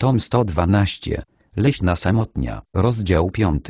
Tom 112, Leśna Samotnia, rozdział 5.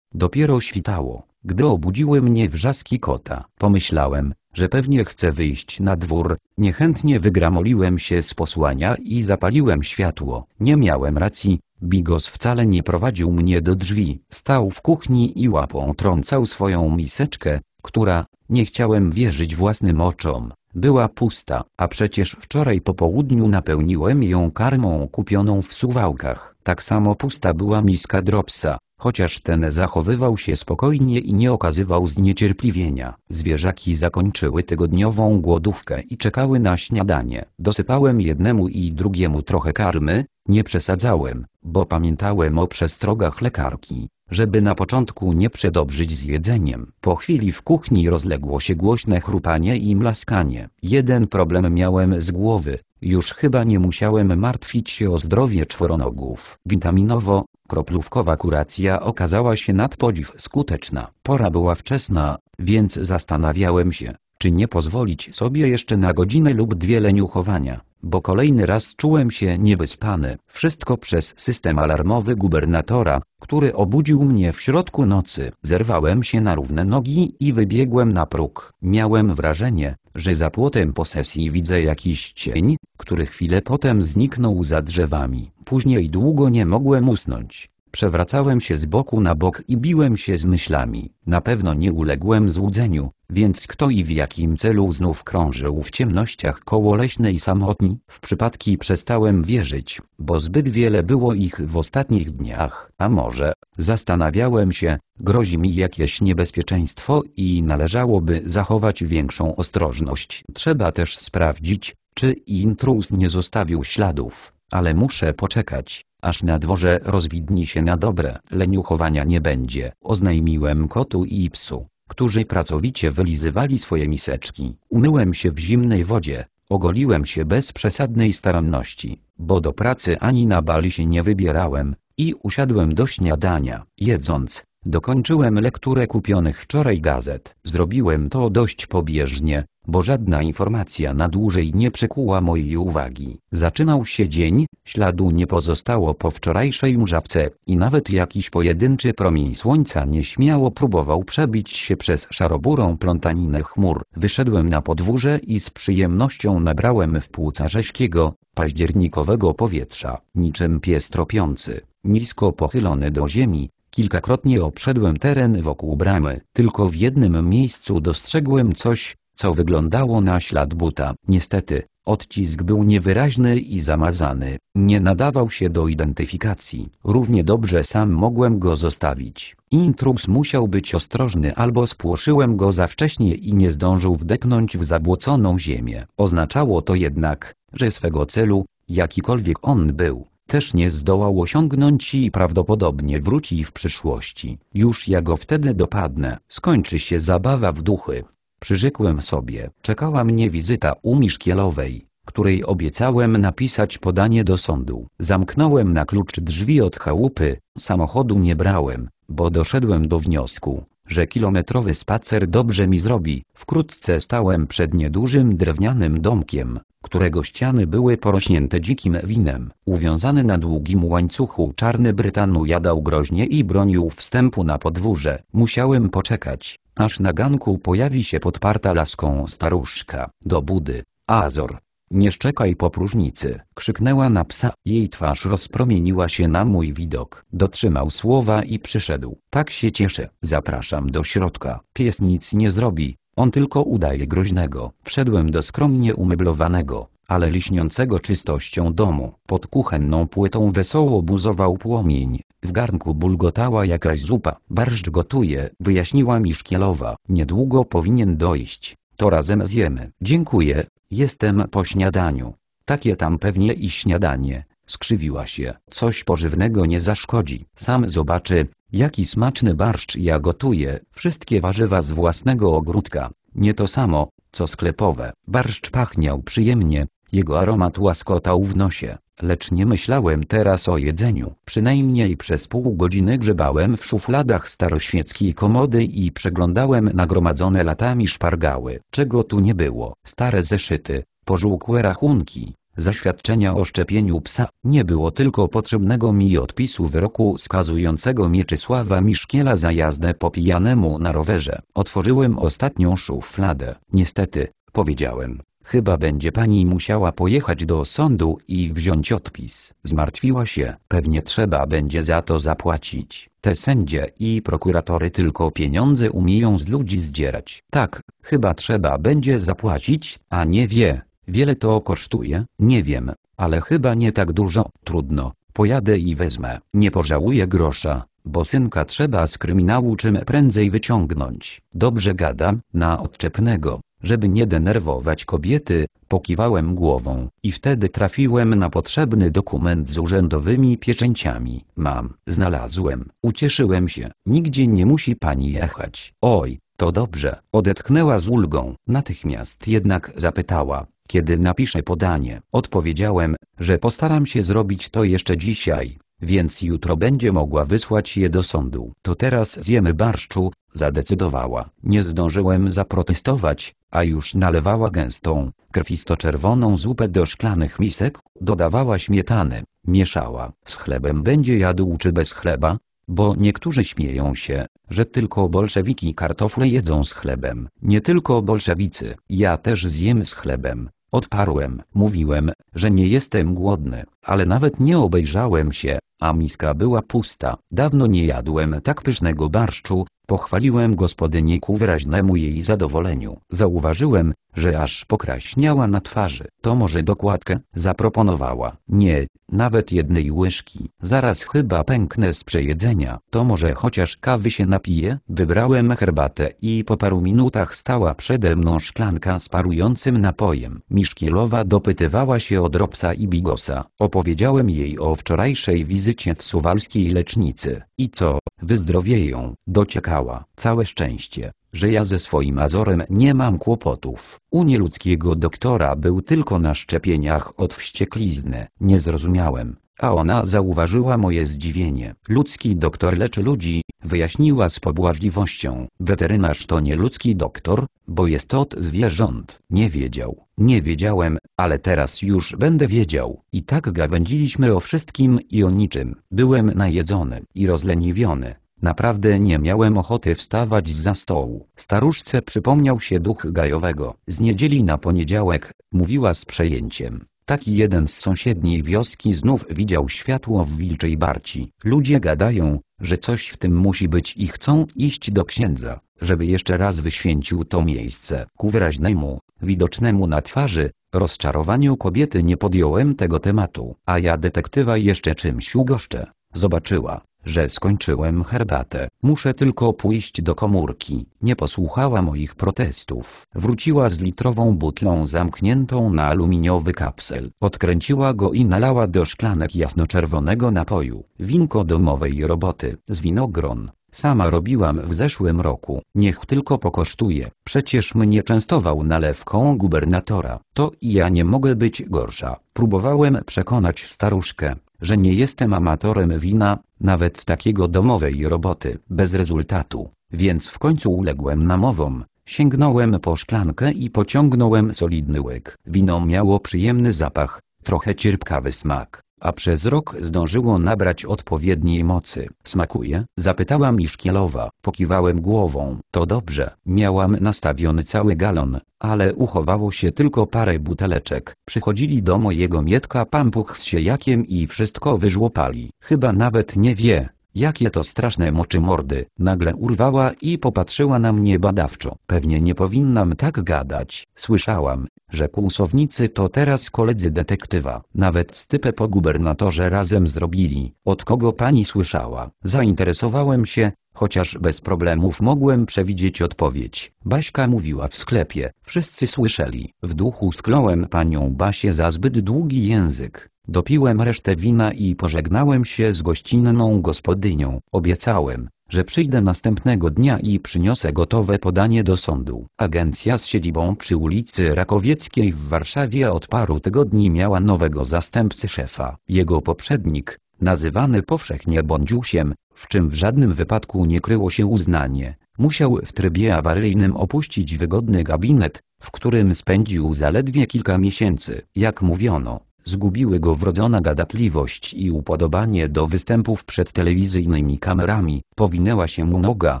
Dopiero świtało, gdy obudziły mnie wrzaski kota. Pomyślałem, że pewnie chcę wyjść na dwór, niechętnie wygramoliłem się z posłania i zapaliłem światło. Nie miałem racji, Bigos wcale nie prowadził mnie do drzwi. Stał w kuchni i łapą trącał swoją miseczkę, która, nie chciałem wierzyć własnym oczom, była pusta, a przecież wczoraj po południu napełniłem ją karmą kupioną w Suwałkach. Tak samo pusta była miska Dropsa, chociaż ten zachowywał się spokojnie i nie okazywał zniecierpliwienia. Zwierzaki zakończyły tygodniową głodówkę i czekały na śniadanie. Dosypałem jednemu i drugiemu trochę karmy, nie przesadzałem, bo pamiętałem o przestrogach lekarki. Żeby na początku nie przedobrzyć z jedzeniem. Po chwili w kuchni rozległo się głośne chrupanie i mlaskanie. Jeden problem miałem z głowy, już chyba nie musiałem martwić się o zdrowie czworonogów. Witaminowo, kroplówkowa kuracja okazała się nad podziw skuteczna. Pora była wczesna, więc zastanawiałem się, czy nie pozwolić sobie jeszcze na godzinę lub dwie leniuchowania, bo kolejny raz czułem się niewyspany. Wszystko przez system alarmowy gubernatora, który obudził mnie w środku nocy. Zerwałem się na równe nogi i wybiegłem na próg. Miałem wrażenie, że za płotem posesji widzę jakiś cień, który chwilę potem zniknął za drzewami. Później długo nie mogłem usnąć. Przewracałem się z boku na bok i biłem się z myślami. Na pewno nie uległem złudzeniu, więc kto i w jakim celu znów krążył w ciemnościach koło leśnej samotni? W przypadki przestałem wierzyć, bo zbyt wiele było ich w ostatnich dniach. A może, zastanawiałem się, grozi mi jakieś niebezpieczeństwo i należałoby zachować większą ostrożność. Trzeba też sprawdzić, czy intruz nie zostawił śladów, ale muszę poczekać aż na dworze rozwidni się na dobre. Leniuchowania nie będzie, oznajmiłem kotu i psu, którzy pracowicie wylizywali swoje miseczki. Umyłem się w zimnej wodzie, ogoliłem się bez przesadnej staranności, bo do pracy ani na bali się nie wybierałem, i usiadłem do śniadania. Jedząc, Dokończyłem lekturę kupionych wczoraj gazet. Zrobiłem to dość pobieżnie, bo żadna informacja na dłużej nie przykuła mojej uwagi. Zaczynał się dzień, śladu nie pozostało po wczorajszej mrzawce i nawet jakiś pojedynczy promień słońca nieśmiało próbował przebić się przez szaroburą plątaninę chmur. Wyszedłem na podwórze i z przyjemnością nabrałem w płuca rzeźkiego, październikowego powietrza, niczym pies tropiący, nisko pochylony do ziemi, Kilkakrotnie obszedłem teren wokół bramy, tylko w jednym miejscu dostrzegłem coś, co wyglądało na ślad buta. Niestety, odcisk był niewyraźny i zamazany, nie nadawał się do identyfikacji. Równie dobrze sam mogłem go zostawić. Intruz musiał być ostrożny albo spłoszyłem go za wcześnie i nie zdążył wdepnąć w zabłoconą ziemię. Oznaczało to jednak, że swego celu, jakikolwiek on był, też nie zdołał osiągnąć i prawdopodobnie wróci w przyszłości. Już ja go wtedy dopadnę. Skończy się zabawa w duchy. Przyrzekłem sobie. Czekała mnie wizyta u Miszkielowej, której obiecałem napisać podanie do sądu. Zamknąłem na klucz drzwi od chałupy, samochodu nie brałem, bo doszedłem do wniosku, że kilometrowy spacer dobrze mi zrobi. Wkrótce stałem przed niedużym drewnianym domkiem, którego ściany były porośnięte dzikim winem. Uwiązany na długim łańcuchu czarny Brytanu jadał groźnie i bronił wstępu na podwórze. Musiałem poczekać, aż na ganku pojawi się podparta laską staruszka. Do budy, Azor, nie szczekaj po próżnicy, krzyknęła na psa. Jej twarz rozpromieniła się na mój widok. Dotrzymał słowa i przyszedł. Tak się cieszę. Zapraszam do środka. Pies nic nie zrobi, on tylko udaje groźnego. Wszedłem do skromnie umeblowanego, ale liśniącego czystością domu. Pod kuchenną płytą wesoło buzował płomień. W garnku bulgotała jakaś zupa. Barszcz gotuje, wyjaśniła mi Szkielowa. Niedługo powinien dojść. To razem zjemy. Dziękuję, Jestem po śniadaniu. Takie tam pewnie i śniadanie. Skrzywiła się. Coś pożywnego nie zaszkodzi. Sam zobaczy, jaki smaczny barszcz ja gotuję. Wszystkie warzywa z własnego ogródka. Nie to samo, co sklepowe. Barszcz pachniał przyjemnie, jego aromat łaskotał w nosie, lecz nie myślałem teraz o jedzeniu. Przynajmniej przez pół godziny grzebałem w szufladach staroświeckiej komody i przeglądałem nagromadzone latami szpargały. Czego tu nie było? Stare zeszyty, pożółkłe rachunki, zaświadczenia o szczepieniu psa. Nie było tylko potrzebnego mi odpisu wyroku skazującego Mieczysława Miszkiela za jazdę po pijanemu na rowerze. Otworzyłem ostatnią szufladę. Niestety, Powiedziałem, chyba będzie pani musiała pojechać do sądu i wziąć odpis. Zmartwiła się, pewnie trzeba będzie za to zapłacić. Te sędzie i prokuratory tylko pieniądze umieją z ludzi zdzierać. Tak, chyba trzeba będzie zapłacić, a nie wie. Wiele to kosztuje? Nie wiem, ale chyba nie tak dużo. Trudno, pojadę i wezmę. Nie pożałuję grosza bo synka trzeba z kryminału czym prędzej wyciągnąć. Dobrze gadam, na odczepnego. Żeby nie denerwować kobiety, pokiwałem głową i wtedy trafiłem na potrzebny dokument z urzędowymi pieczęciami. Mam, znalazłem, ucieszyłem się, nigdzie nie musi pani jechać. Oj, to dobrze, odetchnęła z ulgą. Natychmiast jednak zapytała, kiedy napiszę podanie. Odpowiedziałem, że postaram się zrobić to jeszcze dzisiaj, więc jutro będzie mogła wysłać je do sądu. To teraz zjemy barszczu, Zadecydowała. Nie zdążyłem zaprotestować, a już nalewała gęstą, krwisto-czerwoną zupę do szklanych misek, dodawała śmietany, mieszała. Z chlebem będzie jadł czy bez chleba? Bo niektórzy śmieją się, że tylko bolszewiki kartofle jedzą z chlebem. Nie tylko bolszewicy. Ja też zjem z chlebem. Odparłem. Mówiłem, że nie jestem głodny ale nawet nie obejrzałem się, a miska była pusta. Dawno nie jadłem tak pysznego barszczu, pochwaliłem gospodyni ku wyraźnemu jej zadowoleniu. Zauważyłem, że aż pokraśniała na twarzy. To może dokładkę? Zaproponowała. Nie, nawet jednej łyżki. Zaraz chyba pęknę z przejedzenia. To może chociaż kawy się napije? Wybrałem herbatę i po paru minutach stała przede mną szklanka z parującym napojem. Miszkielowa dopytywała się o Dropsa i Bigosa. Opowiedziałem jej o wczorajszej wizycie w suwalskiej lecznicy. I co, wyzdrowieją, dociekała. Całe szczęście, że ja ze swoim azorem nie mam kłopotów. U nieludzkiego doktora był tylko na szczepieniach od wścieklizny. Nie zrozumiałem, a ona zauważyła moje zdziwienie. Ludzki doktor leczy ludzi, wyjaśniła z pobłażliwością. Weterynarz to nie ludzki doktor, bo jest od zwierząt. Nie wiedział, nie wiedziałem, ale teraz już będę wiedział. I tak gawędziliśmy o wszystkim i o niczym. Byłem najedzony i rozleniwiony. Naprawdę nie miałem ochoty wstawać za stołu. Staruszce przypomniał się duch gajowego. Z niedzieli na poniedziałek, mówiła z przejęciem. Taki jeden z sąsiedniej wioski znów widział światło w wilczej barci. Ludzie gadają, że coś w tym musi być i chcą iść do księdza, żeby jeszcze raz wyświęcił to miejsce. Ku wyraźnemu, widocznemu na twarzy, rozczarowaniu kobiety nie podjąłem tego tematu. A ja detektywa jeszcze czymś ugoszczę. Zobaczyła, że skończyłem herbatę. Muszę tylko pójść do komórki. Nie posłuchała moich protestów. Wróciła z litrową butlą zamkniętą na aluminiowy kapsel. Odkręciła go i nalała do szklanek jasnoczerwonego napoju. Winko domowej roboty z winogron. Sama robiłam w zeszłym roku. Niech tylko pokosztuje. Przecież mnie częstował nalewką gubernatora. To i ja nie mogę być gorsza. Próbowałem przekonać staruszkę, że nie jestem amatorem wina, nawet takiego domowej roboty, bez rezultatu, więc w końcu uległem namowom. Sięgnąłem po szklankę i pociągnąłem solidny łyk. Wino miało przyjemny zapach, trochę cierpkawy smak a przez rok zdążyło nabrać odpowiedniej mocy. Smakuje? Zapytała Miszkielowa. Pokiwałem głową. To dobrze. Miałam nastawiony cały galon, ale uchowało się tylko parę buteleczek. Przychodzili do mojego mietka pampuch z siejakiem i wszystko wyżłopali. Chyba nawet nie wie, Jakie to straszne moczy mordy, nagle urwała i popatrzyła na mnie badawczo. Pewnie nie powinnam tak gadać, słyszałam, że kłusownicy to teraz koledzy detektywa. Nawet stypę po gubernatorze razem zrobili. Od kogo pani słyszała? Zainteresowałem się, Chociaż bez problemów mogłem przewidzieć odpowiedź. Baśka mówiła w sklepie, wszyscy słyszeli. W duchu skląłem panią Basię za zbyt długi język. Dopiłem resztę wina i pożegnałem się z gościnną gospodynią. Obiecałem, że przyjdę następnego dnia i przyniosę gotowe podanie do sądu. Agencja z siedzibą przy ulicy Rakowieckiej w Warszawie od paru tygodni miała nowego zastępcy szefa. Jego poprzednik, nazywany powszechnie bądziusiem, w czym w żadnym wypadku nie kryło się uznanie, musiał w trybie awaryjnym opuścić wygodny gabinet, w którym spędził zaledwie kilka miesięcy. Jak mówiono, zgubiły go wrodzona gadatliwość i upodobanie do występów przed telewizyjnymi kamerami, powinęła się mu noga,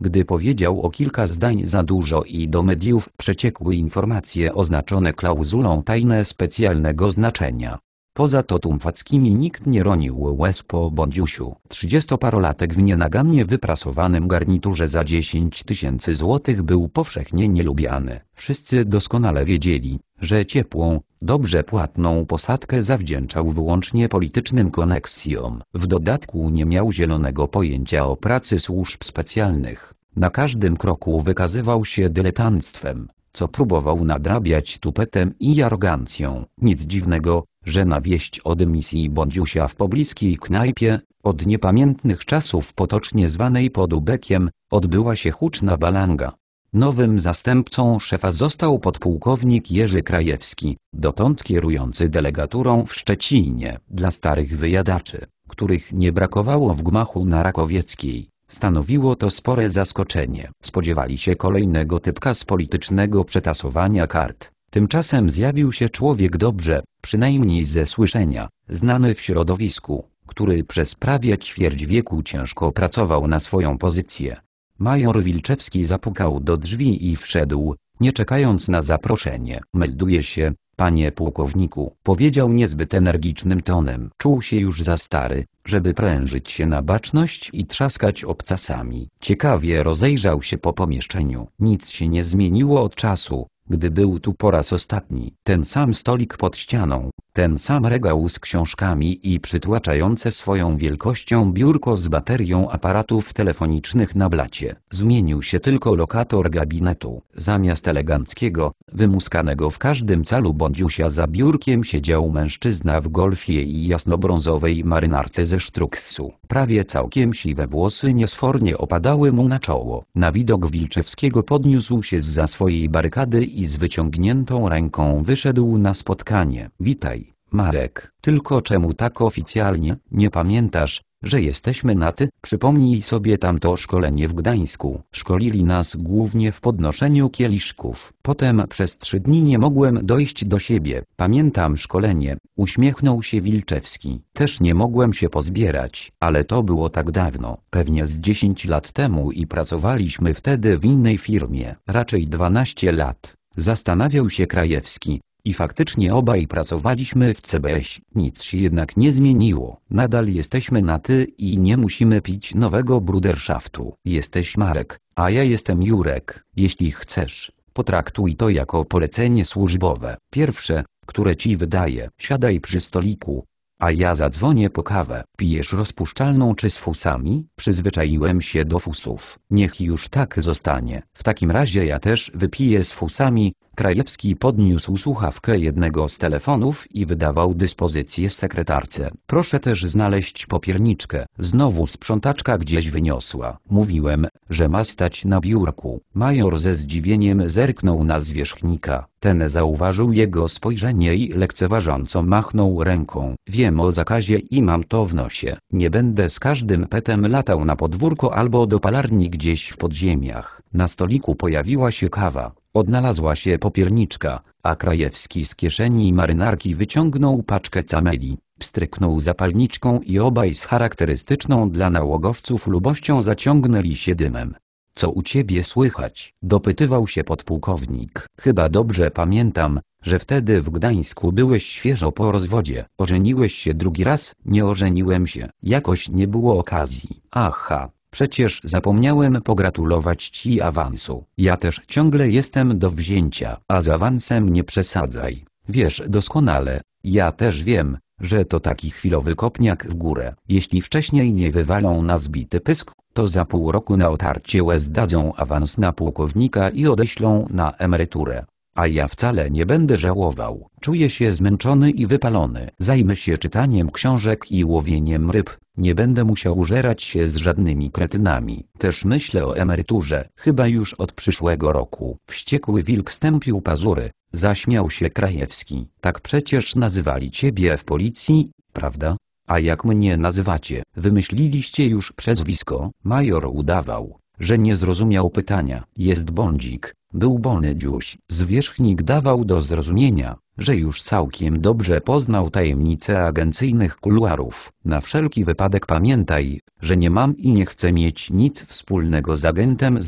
gdy powiedział o kilka zdań za dużo i do mediów przeciekły informacje oznaczone klauzulą tajne specjalnego znaczenia. Poza Totum Fackimi nikt nie ronił łez po Bądziusiu. Trzydziestoparolatek w nienagannie wyprasowanym garniturze za dziesięć tysięcy złotych był powszechnie nielubiany. Wszyscy doskonale wiedzieli, że ciepłą, dobrze płatną posadkę zawdzięczał wyłącznie politycznym koneksjom. W dodatku nie miał zielonego pojęcia o pracy służb specjalnych. Na każdym kroku wykazywał się dyletanctwem co próbował nadrabiać tupetem i arogancją. Nic dziwnego, że na wieść o dymisji Bądziusia w pobliskiej knajpie, od niepamiętnych czasów potocznie zwanej Podubekiem, odbyła się huczna balanga. Nowym zastępcą szefa został podpułkownik Jerzy Krajewski, dotąd kierujący delegaturą w Szczecinie dla starych wyjadaczy, których nie brakowało w gmachu na Rakowieckiej. Stanowiło to spore zaskoczenie. Spodziewali się kolejnego typka z politycznego przetasowania kart. Tymczasem zjawił się człowiek dobrze, przynajmniej ze słyszenia, znany w środowisku, który przez prawie ćwierć wieku ciężko pracował na swoją pozycję. Major Wilczewski zapukał do drzwi i wszedł, nie czekając na zaproszenie. Melduje się, Panie pułkowniku, powiedział niezbyt energicznym tonem. Czuł się już za stary, żeby prężyć się na baczność i trzaskać obcasami. Ciekawie rozejrzał się po pomieszczeniu. Nic się nie zmieniło od czasu, gdy był tu po raz ostatni. Ten sam stolik pod ścianą, ten sam regał z książkami i przytłaczające swoją wielkością biurko z baterią aparatów telefonicznych na blacie. Zmienił się tylko lokator gabinetu. Zamiast eleganckiego, wymuskanego w każdym calu bądziusia za biurkiem siedział mężczyzna w golfie i jasnobrązowej marynarce ze sztruksu. Prawie całkiem siwe włosy niesfornie opadały mu na czoło. Na widok Wilczewskiego podniósł się z za swojej barykady i z wyciągniętą ręką wyszedł na spotkanie. Witaj Marek, tylko czemu tak oficjalnie, nie pamiętasz, że jesteśmy na ty? Przypomnij sobie tamto szkolenie w Gdańsku. Szkolili nas głównie w podnoszeniu kieliszków. Potem przez trzy dni nie mogłem dojść do siebie. Pamiętam szkolenie, uśmiechnął się Wilczewski. Też nie mogłem się pozbierać, ale to było tak dawno. Pewnie z 10 lat temu i pracowaliśmy wtedy w innej firmie. Raczej 12 lat. Zastanawiał się Krajewski, i faktycznie obaj pracowaliśmy w CBS, nic się jednak nie zmieniło. Nadal jesteśmy na ty i nie musimy pić nowego brudershaftu. Jesteś Marek, a ja jestem Jurek. Jeśli chcesz, potraktuj to jako polecenie służbowe. Pierwsze, które ci wydaje. Siadaj przy stoliku, a ja zadzwonię po kawę. Pijesz rozpuszczalną czy z fusami? Przyzwyczaiłem się do fusów. Niech już tak zostanie. W takim razie ja też wypiję z fusami, Krajewski podniósł słuchawkę jednego z telefonów i wydawał dyspozycję sekretarce. Proszę też znaleźć popierniczkę. Znowu sprzątaczka gdzieś wyniosła. Mówiłem, że ma stać na biurku. Major ze zdziwieniem zerknął na zwierzchnika. Ten zauważył jego spojrzenie i lekceważąco machnął ręką. Wiem o zakazie i mam to w nosie. Nie będę z każdym petem latał na podwórko albo do palarni gdzieś w podziemiach. Na stoliku pojawiła się kawa. Odnalazła się popierniczka, a Krajewski z kieszeni marynarki wyciągnął paczkę cameli, pstryknął zapalniczką i obaj z charakterystyczną dla nałogowców lubością zaciągnęli się dymem. Co u ciebie słychać? dopytywał się podpułkownik. Chyba dobrze pamiętam, że wtedy w Gdańsku byłeś świeżo po rozwodzie. Ożeniłeś się drugi raz? Nie ożeniłem się. Jakoś nie było okazji. Aha, Przecież zapomniałem pogratulować ci awansu. Ja też ciągle jestem do wzięcia, a z awansem nie przesadzaj. Wiesz doskonale, ja też wiem, że to taki chwilowy kopniak w górę. Jeśli wcześniej nie wywalą na zbity pysk, to za pół roku na otarcie łez dadzą awans na pułkownika i odeślą na emeryturę. A ja wcale nie będę żałował, czuję się zmęczony i wypalony. Zajmę się czytaniem książek i łowieniem ryb, nie będę musiał żerać się z żadnymi kretynami. Też myślę o emeryturze, chyba już od przyszłego roku. Wściekły wilk stępił pazury, zaśmiał się Krajewski. Tak przecież nazywali ciebie w policji, prawda? A jak mnie nazywacie? Wymyśliliście już przezwisko? Major udawał że nie zrozumiał pytania. Jest bądzik, był bony dziuś. Zwierzchnik dawał do zrozumienia, że już całkiem dobrze poznał tajemnice agencyjnych kuluarów. Na wszelki wypadek pamiętaj, że nie mam i nie chcę mieć nic wspólnego z agentem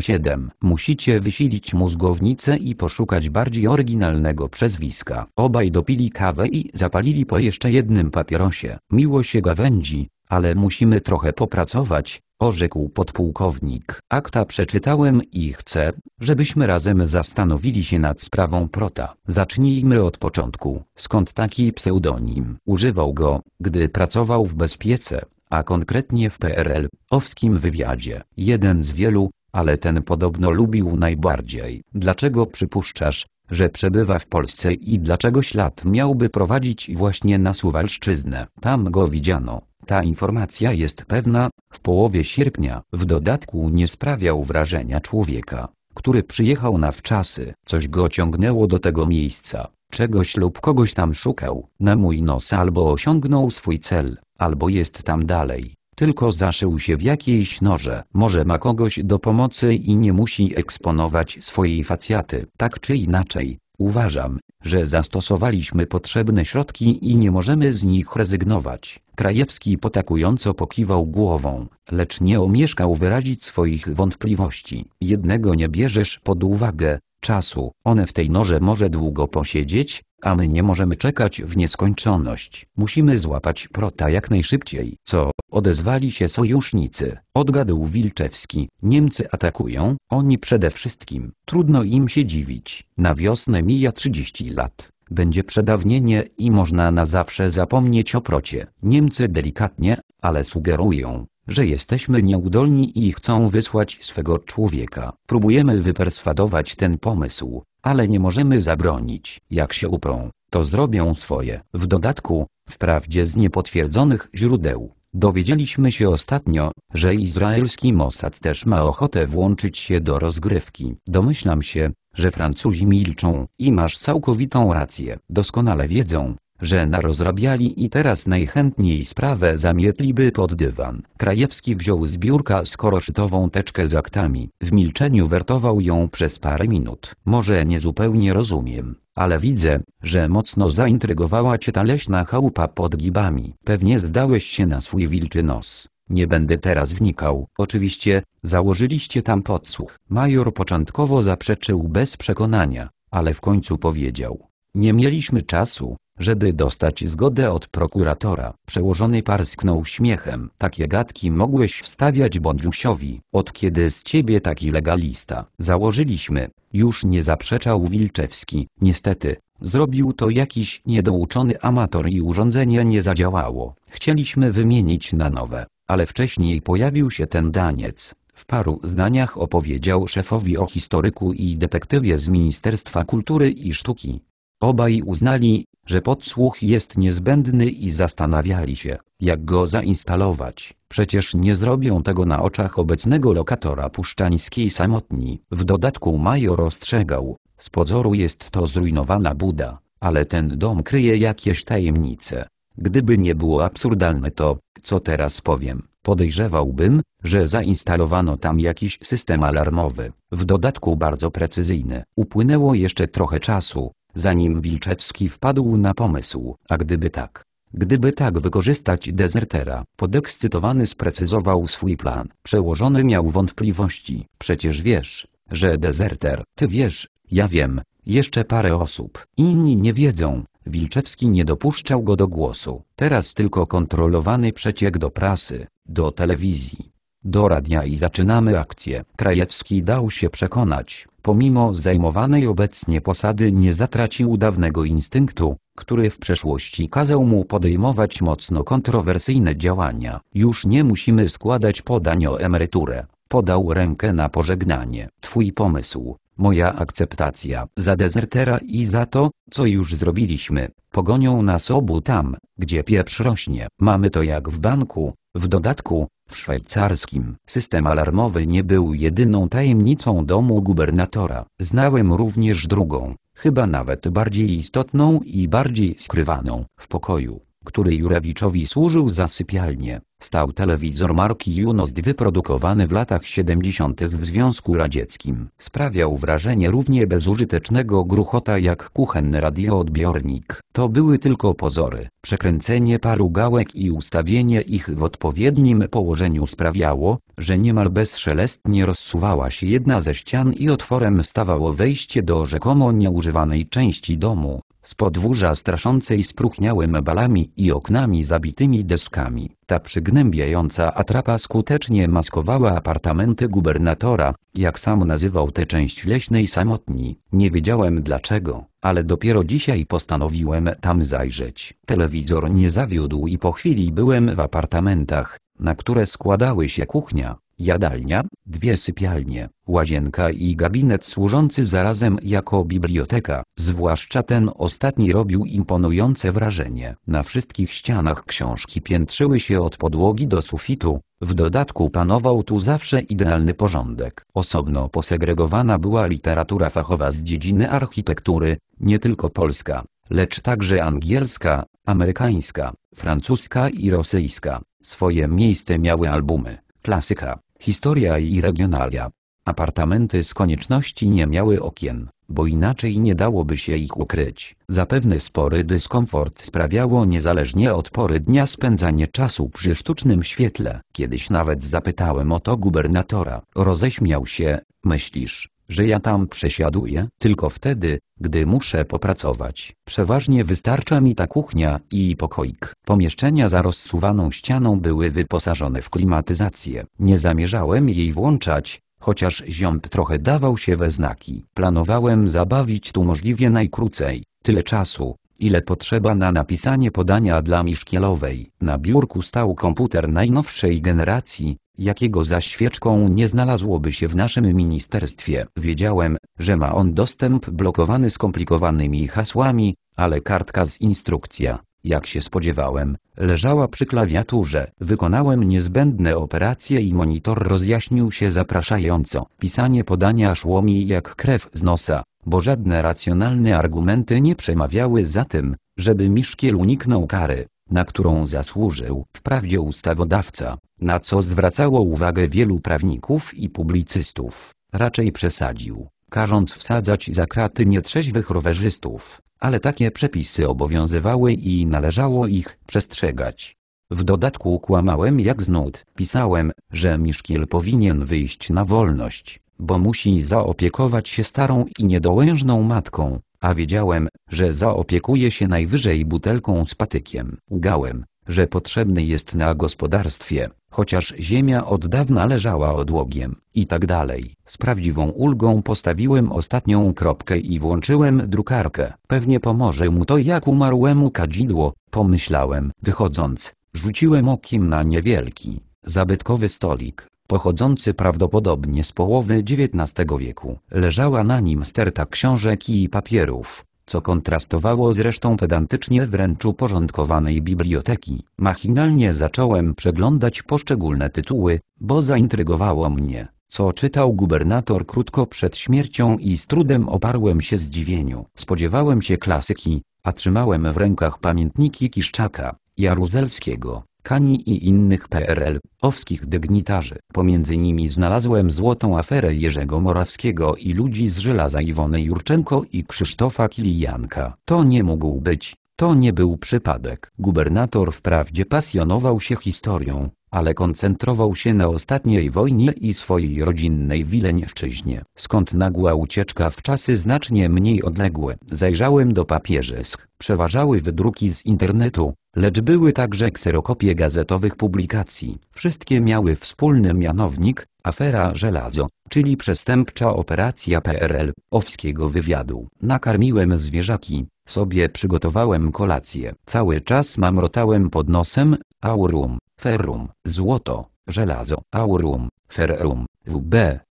007. Musicie wysilić mózgownicę i poszukać bardziej oryginalnego przezwiska. Obaj dopili kawę i zapalili po jeszcze jednym papierosie. Miło się gawędzi, ale musimy trochę popracować, orzekł podpułkownik. Akta przeczytałem i chcę, żebyśmy razem zastanowili się nad sprawą Prota. Zacznijmy od początku. Skąd taki pseudonim? Używał go, gdy pracował w bezpiece, a konkretnie w PRL, owskim wywiadzie. Jeden z wielu, ale ten podobno lubił najbardziej. Dlaczego przypuszczasz, że przebywa w Polsce i dlaczego ślad miałby prowadzić właśnie na Suwalszczyznę. Tam go widziano. Ta informacja jest pewna, w połowie sierpnia. W dodatku nie sprawiał wrażenia człowieka, który przyjechał na wczasy. Coś go ciągnęło do tego miejsca, czegoś lub kogoś tam szukał. Na mój nos albo osiągnął swój cel, albo jest tam dalej. Tylko zaszył się w jakiejś norze, Może ma kogoś do pomocy i nie musi eksponować swojej facjaty. Tak czy inaczej, Uważam, że zastosowaliśmy potrzebne środki i nie możemy z nich rezygnować. Krajewski potakująco pokiwał głową, lecz nie omieszkał wyrazić swoich wątpliwości. Jednego nie bierzesz pod uwagę, czasu. One w tej norze może długo posiedzieć, a my nie możemy czekać w nieskończoność. Musimy złapać prota jak najszybciej. Co? Odezwali się sojusznicy. Odgadł Wilczewski. Niemcy atakują, oni przede wszystkim. Trudno im się dziwić. Na wiosnę mija 30 lat będzie przedawnienie i można na zawsze zapomnieć o procie. Niemcy delikatnie, ale sugerują, że jesteśmy nieudolni i chcą wysłać swego człowieka. Próbujemy wyperswadować ten pomysł, ale nie możemy zabronić. Jak się uprą, to zrobią swoje. W dodatku, wprawdzie z niepotwierdzonych źródeł, dowiedzieliśmy się ostatnio, że izraelski Mossad też ma ochotę włączyć się do rozgrywki. Domyślam się, że Francuzi milczą i masz całkowitą rację. Doskonale wiedzą, że narozrabiali i teraz najchętniej sprawę zamietliby pod dywan. Krajewski wziął z biurka skoroszytową teczkę z aktami. W milczeniu wertował ją przez parę minut. Może niezupełnie rozumiem, ale widzę, że mocno zaintrygowała cię ta leśna chałupa pod gibami. Pewnie zdałeś się na swój wilczy nos. Nie będę teraz wnikał. Oczywiście, założyliście tam podsłuch. Major początkowo zaprzeczył bez przekonania, ale w końcu powiedział. Nie mieliśmy czasu, żeby dostać zgodę od prokuratora, przełożony parsknął śmiechem. Takie gadki mogłeś wstawiać Bondziusiowi, od kiedy z ciebie taki legalista. Założyliśmy, już nie zaprzeczał Wilczewski, niestety. Zrobił to jakiś niedouczony amator i urządzenie nie zadziałało. Chcieliśmy wymienić na nowe, ale wcześniej pojawił się ten daniec. W paru zdaniach opowiedział szefowi o historyku i detektywie z Ministerstwa Kultury i Sztuki. Obaj uznali, że podsłuch jest niezbędny i zastanawiali się, jak go zainstalować. Przecież nie zrobią tego na oczach obecnego lokatora puszczańskiej samotni. W dodatku major ostrzegał, z pozoru jest to zrujnowana buda, ale ten dom kryje jakieś tajemnice. Gdyby nie było absurdalne to, co teraz powiem, podejrzewałbym, że zainstalowano tam jakiś system alarmowy, w dodatku bardzo precyzyjny. Upłynęło jeszcze trochę czasu, zanim Wilczewski wpadł na pomysł, a gdyby tak, gdyby tak wykorzystać dezertera. Podekscytowany sprecyzował swój plan. Przełożony miał wątpliwości. Przecież wiesz, że dezerter, ty wiesz, ja wiem, jeszcze parę osób. Inni nie wiedzą. Wilczewski nie dopuszczał go do głosu. Teraz tylko kontrolowany przeciek do prasy, do telewizji, do radia i zaczynamy akcję. Krajewski dał się przekonać, pomimo zajmowanej obecnie posady nie zatracił dawnego instynktu, który w przeszłości kazał mu podejmować mocno kontrowersyjne działania. Już nie musimy składać podań o emeryturę. Podał rękę na pożegnanie. Twój pomysł, moja akceptacja za dezertera i za to, co już zrobiliśmy, pogonią nas obu tam, gdzie pieprz rośnie. Mamy to jak w banku, w dodatku, w szwajcarskim system alarmowy nie był jedyną tajemnicą domu gubernatora. Znałem również drugą, chyba nawet bardziej istotną i bardziej skrywaną, w pokoju, który Jurewiczowi służył za sypialnię, stał telewizor marki Junost wyprodukowany w latach 70. w Związku Radzieckim. Sprawiał wrażenie równie bezużytecznego gruchota jak kuchenny radioodbiornik. To były tylko pozory. Przekręcenie paru gałek i ustawienie ich w odpowiednim położeniu sprawiało, że niemal bezszelestnie rozsuwała się jedna ze ścian i otworem stawało wejście do rzekomo nieużywanej części domu. Z podwórza straszącej spróchniałymi balami i oknami zabitymi deskami, ta przygnębiająca atrapa skutecznie maskowała apartamenty gubernatora, jak sam nazywał tę część leśnej samotni. Nie wiedziałem dlaczego, ale dopiero dzisiaj postanowiłem tam zajrzeć. Telewizor nie zawiódł i po chwili byłem w apartamentach, na które składały się kuchnia, jadalnia, dwie sypialnie, łazienka i gabinet służący zarazem jako biblioteka, zwłaszcza ten ostatni robił imponujące wrażenie. Na wszystkich ścianach książki piętrzyły się od podłogi do sufitu, w dodatku panował tu zawsze idealny porządek. Osobno posegregowana była literatura fachowa z dziedziny architektury, nie tylko polska, lecz także angielska, amerykańska, francuska i rosyjska. Swoje miejsce miały albumy Klasyka, historia i regionalia. Apartamenty z konieczności nie miały okien, bo inaczej nie dałoby się ich ukryć. Zapewne spory dyskomfort sprawiało niezależnie od pory dnia spędzanie czasu przy sztucznym świetle. Kiedyś nawet zapytałem o to gubernatora. Roześmiał się, myślisz, że ja tam przesiaduję tylko wtedy, gdy muszę popracować. Przeważnie wystarcza mi ta kuchnia i pokoik. Pomieszczenia za rozsuwaną ścianą były wyposażone w klimatyzację. Nie zamierzałem jej włączać, chociaż ziąb trochę dawał się we znaki. Planowałem zabawić tu możliwie najkrócej, tyle czasu, ile potrzeba na napisanie podania dla Miszkielowej. Na biurku stał komputer najnowszej generacji, jakiego za świeczką nie znalazłoby się w naszym ministerstwie. Wiedziałem, że ma on dostęp blokowany skomplikowanymi hasłami, ale kartka z instrukcja, jak się spodziewałem, leżała przy klawiaturze. Wykonałem niezbędne operacje i monitor rozjaśnił się zapraszająco. Pisanie podania szło mi jak krew z nosa bo żadne racjonalne argumenty nie przemawiały za tym, żeby Miszkiel uniknął kary, na którą zasłużył wprawdzie ustawodawca, na co zwracało uwagę wielu prawników i publicystów, raczej przesadził, każąc wsadzać za kraty nietrzeźwych rowerzystów, ale takie przepisy obowiązywały i należało ich przestrzegać. W dodatku kłamałem jak znud, pisałem, że Miszkiel powinien wyjść na wolność, bo musi zaopiekować się starą i niedołężną matką, a wiedziałem, że zaopiekuje się najwyżej butelką z patykiem. Gałem, że potrzebny jest na gospodarstwie, chociaż ziemia od dawna leżała odłogiem, i tak dalej. Z prawdziwą ulgą postawiłem ostatnią kropkę i włączyłem drukarkę. Pewnie pomoże mu to jak umarłemu kadzidło, pomyślałem. Wychodząc, rzuciłem okiem na niewielki, zabytkowy stolik, pochodzący prawdopodobnie z połowy XIX wieku. Leżała na nim sterta książek i papierów, co kontrastowało z resztą pedantycznie wręcz uporządkowanej biblioteki. Machinalnie zacząłem przeglądać poszczególne tytuły, bo zaintrygowało mnie, co czytał gubernator krótko przed śmiercią i z trudem oparłem się zdziwieniu. Spodziewałem się klasyki, a trzymałem w rękach pamiętniki Kiszczaka, Jaruzelskiego, Kani i innych PRL-owskich dygnitarzy. Pomiędzy nimi znalazłem złotą aferę Jerzego Morawskiego i ludzi z żelaza Iwony Jurczenko i Krzysztofa Kilijanka. To nie mógł być, to nie był przypadek. Gubernator wprawdzie pasjonował się historią, ale koncentrował się na ostatniej wojnie i swojej rodzinnej Wileńszczyźnie, skąd nagła ucieczka w czasy znacznie mniej odległe. Zajrzałem do papieżysk, przeważały wydruki z internetu, lecz były także kserokopie gazetowych publikacji. Wszystkie miały wspólny mianownik, afera żelazo, czyli przestępcza operacja PRL, owskiego wywiadu. Nakarmiłem zwierzaki, sobie przygotowałem kolację. Cały czas mamrotałem pod nosem, aurum, ferrum, złoto, żelazo, aurum, ferrum, wb.